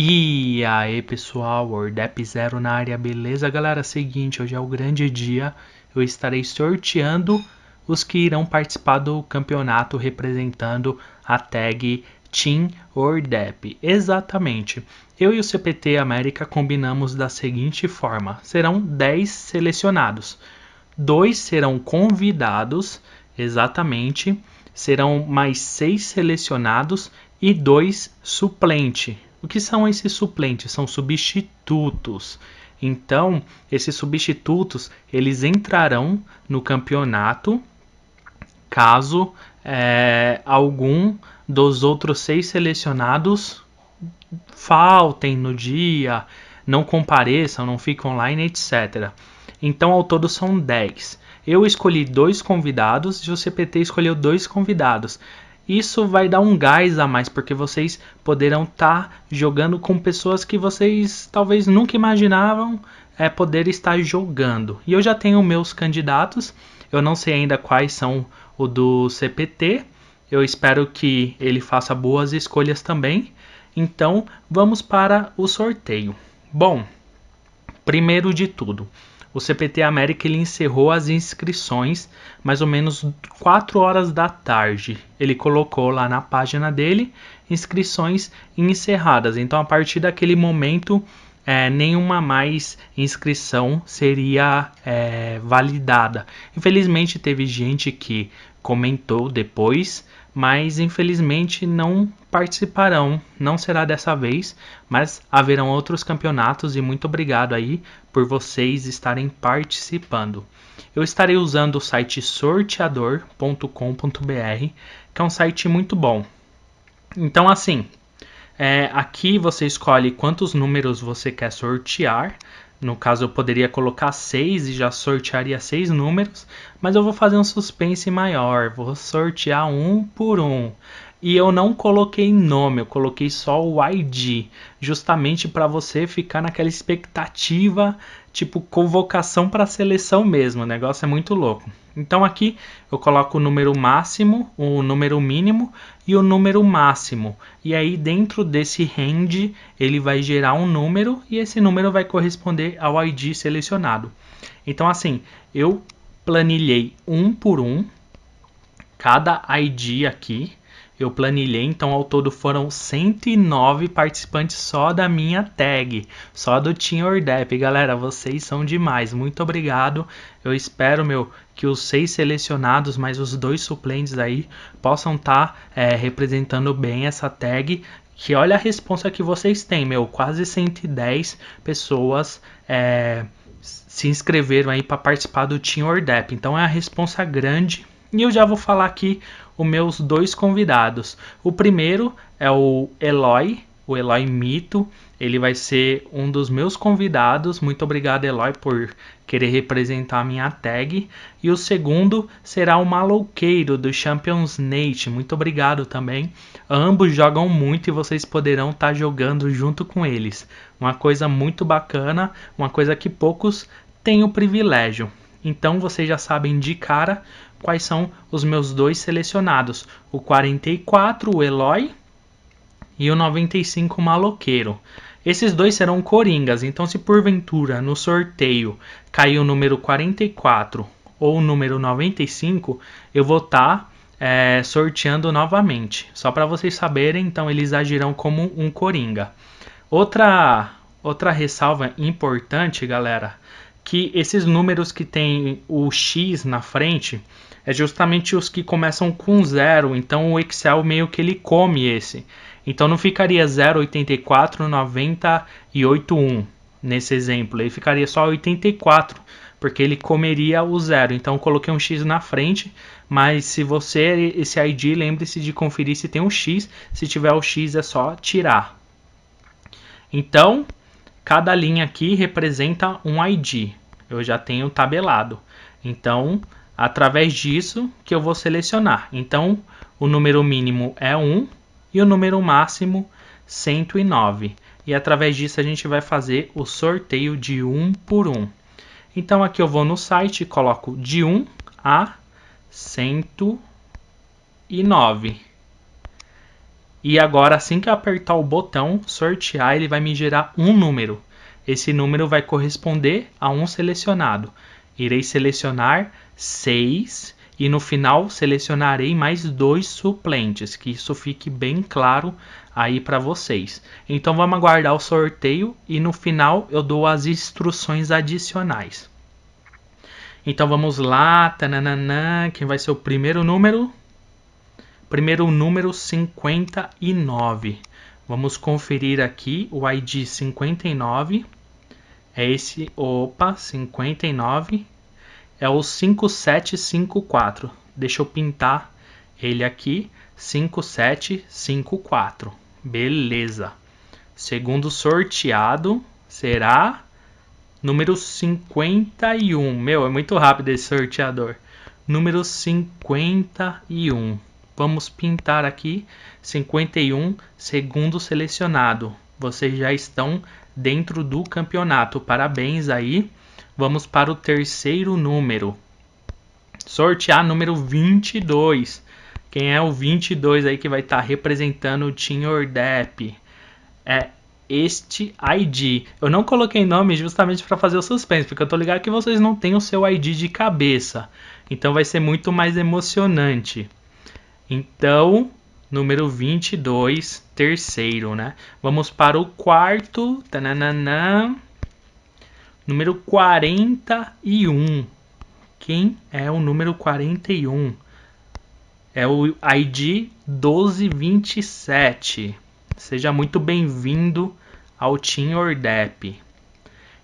E aí pessoal, Ordep Zero na área, beleza? Galera, seguinte, hoje é o grande dia, eu estarei sorteando os que irão participar do campeonato representando a tag Team Ordep. Exatamente, eu e o CPT América combinamos da seguinte forma, serão 10 selecionados, dois serão convidados, exatamente, serão mais seis selecionados e dois suplente, o que são esses suplentes? São substitutos. Então, esses substitutos eles entrarão no campeonato caso é, algum dos outros seis selecionados faltem no dia, não compareçam, não fiquem online, etc. Então, ao todo são 10. Eu escolhi dois convidados e o CPT escolheu dois convidados. Isso vai dar um gás a mais, porque vocês poderão estar tá jogando com pessoas que vocês talvez nunca imaginavam é, poder estar jogando. E eu já tenho meus candidatos, eu não sei ainda quais são o do CPT, eu espero que ele faça boas escolhas também. Então vamos para o sorteio. Bom, primeiro de tudo, o CPT América ele encerrou as inscrições mais ou menos 4 horas da tarde. Ele colocou lá na página dele inscrições encerradas. Então, a partir daquele momento, é, nenhuma mais inscrição seria é, validada. Infelizmente, teve gente que comentou depois mas infelizmente não participarão, não será dessa vez, mas haverão outros campeonatos e muito obrigado aí por vocês estarem participando. Eu estarei usando o site sorteador.com.br, que é um site muito bom. Então assim, é, aqui você escolhe quantos números você quer sortear, no caso, eu poderia colocar 6 e já sortearia 6 números, mas eu vou fazer um suspense maior, vou sortear um por um. E eu não coloquei nome, eu coloquei só o ID, justamente para você ficar naquela expectativa tipo convocação para seleção mesmo. O negócio é muito louco. Então aqui eu coloco o número máximo, o número mínimo e o número máximo. E aí dentro desse range ele vai gerar um número e esse número vai corresponder ao ID selecionado. Então assim, eu planilhei um por um cada ID aqui eu planilhei, então ao todo foram 109 participantes só da minha tag, só do Team Ordep. Galera, vocês são demais. Muito obrigado. Eu espero, meu, que os seis selecionados, mais os dois suplentes aí, possam estar tá, é, representando bem essa tag. Que olha a responsa que vocês têm, meu. Quase 110 pessoas. É, se inscreveram aí para participar do Team Ordep. Então é uma responsa grande. E eu já vou falar aqui os meus dois convidados. O primeiro é o Eloy, o Eloy Mito. Ele vai ser um dos meus convidados. Muito obrigado, Eloy, por querer representar a minha tag. E o segundo será o Maloqueiro do Champions Nate. Muito obrigado também. Ambos jogam muito e vocês poderão estar tá jogando junto com eles. Uma coisa muito bacana, uma coisa que poucos têm o privilégio. Então vocês já sabem de cara quais são os meus dois selecionados. O 44, o Eloy, e o 95, o Maloqueiro. Esses dois serão coringas, então se porventura no sorteio cair o número 44 ou o número 95, eu vou estar tá, é, sorteando novamente. Só para vocês saberem, então eles agirão como um coringa. Outra, outra ressalva importante, galera, que esses números que tem o x na frente é justamente os que começam com zero, então o Excel meio que ele come esse. Então não ficaria 0, 84, nesse exemplo, ele ficaria só 84, porque ele comeria o zero. Então coloquei um x na frente, mas se você esse ID, lembre-se de conferir se tem um x, se tiver o x é só tirar. Então, Cada linha aqui representa um ID. Eu já tenho tabelado. Então, através disso que eu vou selecionar. Então, o número mínimo é 1 e o número máximo 109. E através disso a gente vai fazer o sorteio de 1 por 1. Então aqui eu vou no site e coloco de 1 a 109. E agora, assim que eu apertar o botão sortear, ele vai me gerar um número. Esse número vai corresponder a um selecionado. Irei selecionar 6 e no final selecionarei mais dois suplentes, que isso fique bem claro aí para vocês. Então vamos aguardar o sorteio e no final eu dou as instruções adicionais. Então vamos lá, tananã, quem vai ser o primeiro número? Primeiro o número 59. Vamos conferir aqui o ID 59. É esse, opa, 59. É o 5754. Deixa eu pintar ele aqui, 5754. Beleza. Segundo sorteado será número 51. Meu, é muito rápido esse sorteador. Número 51. Vamos pintar aqui 51 segundo selecionado. Vocês já estão dentro do campeonato. Parabéns aí. Vamos para o terceiro número. Sortear número 22. Quem é o 22 aí que vai estar tá representando o Team Ordep? É este ID. Eu não coloquei nome justamente para fazer o suspense, porque eu tô ligado que vocês não têm o seu ID de cabeça. Então vai ser muito mais emocionante. Então, número 22, terceiro, né? Vamos para o quarto. Tananana. Número 41. Quem é o número 41? É o ID 1227. Seja muito bem-vindo ao Team Ordep.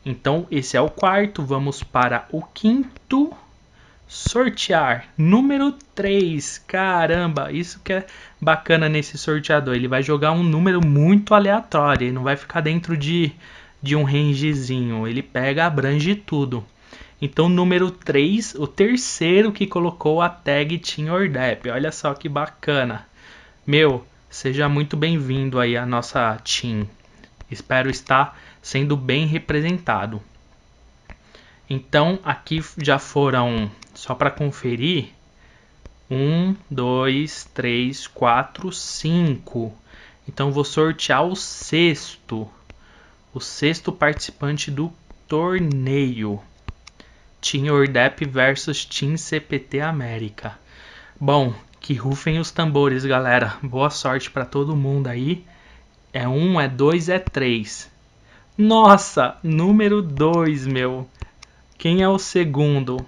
Então, esse é o quarto. Vamos para o quinto sortear. Número 3. Caramba, isso que é bacana nesse sorteador. Ele vai jogar um número muito aleatório. Ele não vai ficar dentro de, de um rangezinho. Ele pega, abrange tudo. Então, número 3, o terceiro que colocou a tag Team Ordep. Olha só que bacana. Meu, seja muito bem-vindo aí à nossa team. Espero estar sendo bem representado. Então aqui já foram, só para conferir, 1, 2, 3, 4, 5. Então vou sortear o sexto, o sexto participante do torneio. Team Ordep versus Team CPT América. Bom, que rufem os tambores, galera. Boa sorte para todo mundo aí. É 1, um, é 2, é 3. Nossa, número 2, meu. Quem é o segundo?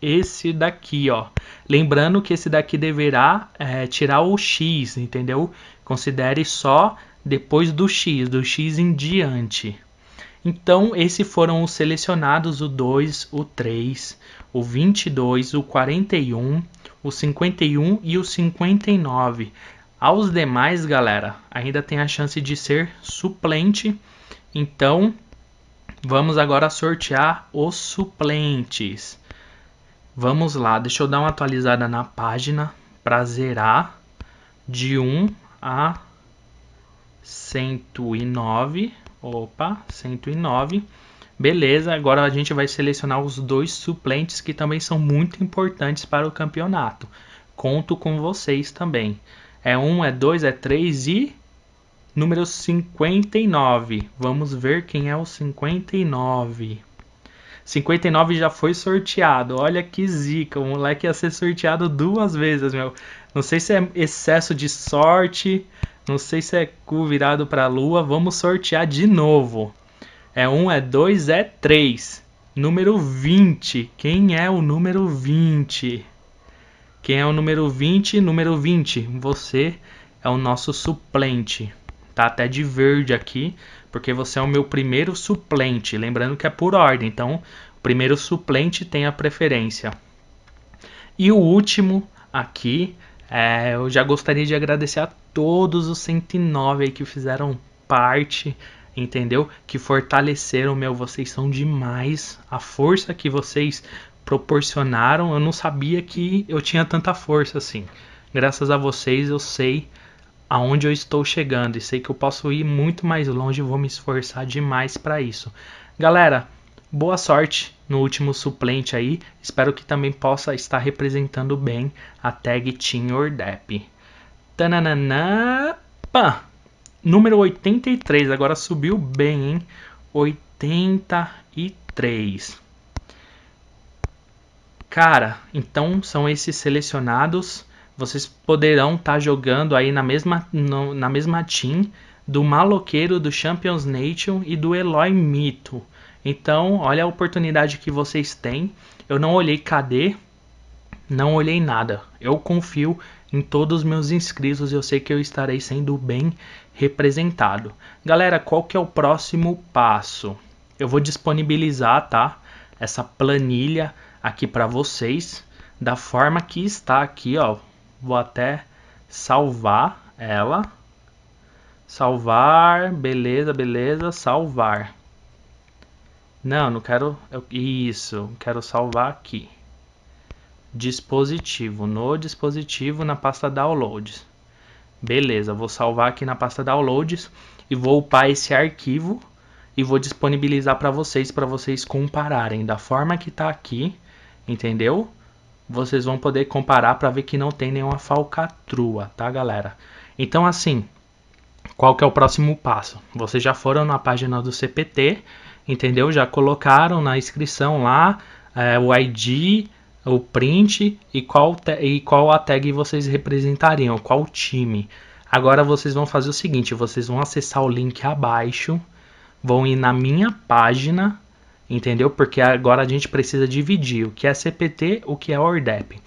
Esse daqui, ó. Lembrando que esse daqui deverá é, tirar o x, entendeu? Considere só depois do x, do x em diante. Então, esses foram os selecionados o 2, o 3, o 22, o 41, o 51 e o 59. Aos demais, galera, ainda tem a chance de ser suplente. Então, Vamos agora sortear os suplentes. Vamos lá, deixa eu dar uma atualizada na página para zerar de 1 a 109. Opa, 109. Beleza, agora a gente vai selecionar os dois suplentes que também são muito importantes para o campeonato. Conto com vocês também. É 1, é 2, é 3 e Número 59. Vamos ver quem é o 59. 59 já foi sorteado. Olha que zica. O moleque ia ser sorteado duas vezes, meu. Não sei se é excesso de sorte. Não sei se é cu virado pra lua. Vamos sortear de novo. É 1, um, é 2, é 3. Número 20. Quem é o número 20? Quem é o número 20? Número 20. Você é o nosso suplente tá até de verde aqui, porque você é o meu primeiro suplente. Lembrando que é por ordem, então o primeiro suplente tem a preferência. E o último aqui, é, eu já gostaria de agradecer a todos os 109 aí que fizeram parte, entendeu? Que fortaleceram, meu, vocês são demais. A força que vocês proporcionaram, eu não sabia que eu tinha tanta força assim. Graças a vocês eu sei aonde eu estou chegando e sei que eu posso ir muito mais longe e vou me esforçar demais para isso. Galera, boa sorte no último suplente aí. Espero que também possa estar representando bem a tag Team Ordep. Tananana, pã. Número 83, agora subiu bem, hein? 83. Cara, então são esses selecionados vocês poderão estar tá jogando aí na mesma, no, na mesma team do maloqueiro do Champions Nation e do Eloy Mito. Então, olha a oportunidade que vocês têm. Eu não olhei cadê, não olhei nada. Eu confio em todos os meus inscritos, eu sei que eu estarei sendo bem representado. Galera, qual que é o próximo passo? Eu vou disponibilizar, tá, essa planilha aqui para vocês da forma que está aqui, ó. Vou até salvar ela. Salvar, beleza, beleza, salvar. Não, não quero. isso, quero salvar aqui. Dispositivo, no dispositivo, na pasta downloads. Beleza, vou salvar aqui na pasta downloads e vou upar esse arquivo e vou disponibilizar para vocês, para vocês compararem da forma que está aqui, entendeu? vocês vão poder comparar para ver que não tem nenhuma falcatrua, tá, galera? Então, assim, qual que é o próximo passo? Vocês já foram na página do CPT, entendeu? Já colocaram na inscrição lá é, o ID, o print e qual, e qual a tag vocês representariam, qual time. Agora vocês vão fazer o seguinte, vocês vão acessar o link abaixo, vão ir na minha página, entendeu? Porque agora a gente precisa dividir o que é CPT, o que é ORDEP.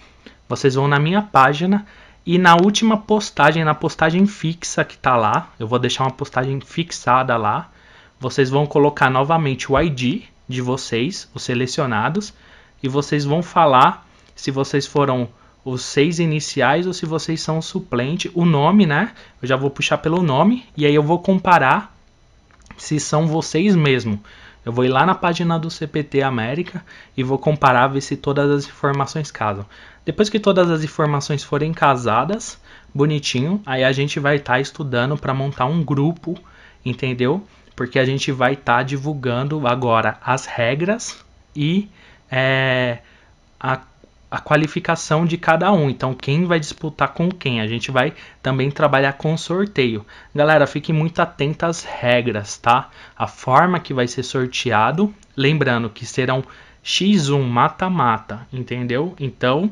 Vocês vão na minha página e na última postagem, na postagem fixa que está lá, eu vou deixar uma postagem fixada lá, vocês vão colocar novamente o ID de vocês, os selecionados, e vocês vão falar se vocês foram os seis iniciais ou se vocês são suplente, o nome, né? Eu já vou puxar pelo nome e aí eu vou comparar se são vocês mesmo. Eu vou ir lá na página do CPT América e vou comparar ver se todas as informações casam. Depois que todas as informações forem casadas, bonitinho, aí a gente vai estar tá estudando para montar um grupo, entendeu? Porque a gente vai estar tá divulgando agora as regras e é, a a qualificação de cada um. Então, quem vai disputar com quem? A gente vai também trabalhar com sorteio. Galera, fique muito atento às regras, tá? A forma que vai ser sorteado, lembrando que serão X1 mata-mata, entendeu? Então,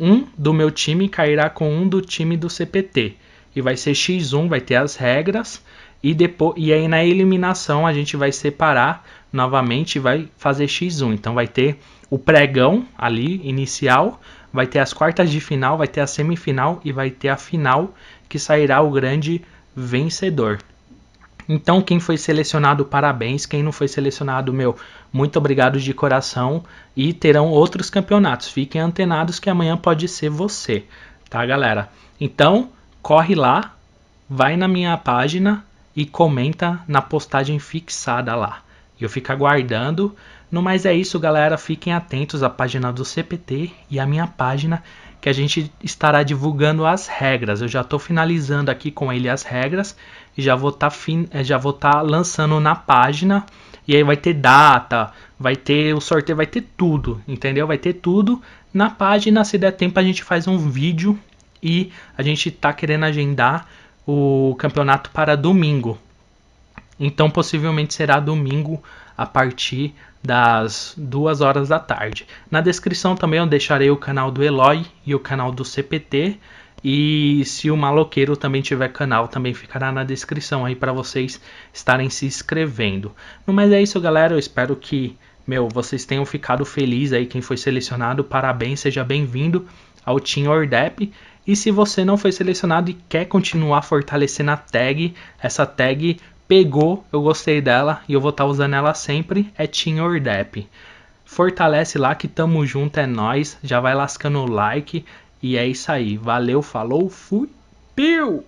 um do meu time cairá com um do time do CPT. E vai ser X1, vai ter as regras. E, depois, e aí na eliminação a gente vai separar novamente vai fazer X1. Então vai ter o pregão ali inicial, vai ter as quartas de final, vai ter a semifinal e vai ter a final que sairá o grande vencedor. Então, quem foi selecionado, parabéns. Quem não foi selecionado, meu, muito obrigado de coração. E terão outros campeonatos. Fiquem antenados que amanhã pode ser você, tá, galera? Então, corre lá, vai na minha página e comenta na postagem fixada lá eu fico aguardando. No mais é isso, galera. Fiquem atentos à página do CPT e à minha página, que a gente estará divulgando as regras. Eu já estou finalizando aqui com ele as regras e já vou tá estar eh, tá lançando na página. E aí vai ter data, vai ter o sorteio, vai ter tudo, entendeu? Vai ter tudo na página. Se der tempo, a gente faz um vídeo e a gente está querendo agendar o campeonato para domingo. Então possivelmente será domingo a partir das 2 horas da tarde. Na descrição também eu deixarei o canal do Eloy e o canal do CPT. E se o maloqueiro também tiver canal, também ficará na descrição aí para vocês estarem se inscrevendo. No mais é isso, galera. Eu espero que, meu, vocês tenham ficado felizes aí quem foi selecionado. Parabéns, seja bem-vindo ao Team Ordep. E se você não foi selecionado e quer continuar fortalecendo a tag, essa tag Pegou, eu gostei dela e eu vou estar tá usando ela sempre. É Team Ordep. Fortalece lá que tamo junto, é nós. Já vai lascando o like. E é isso aí. Valeu, falou, fui, piu!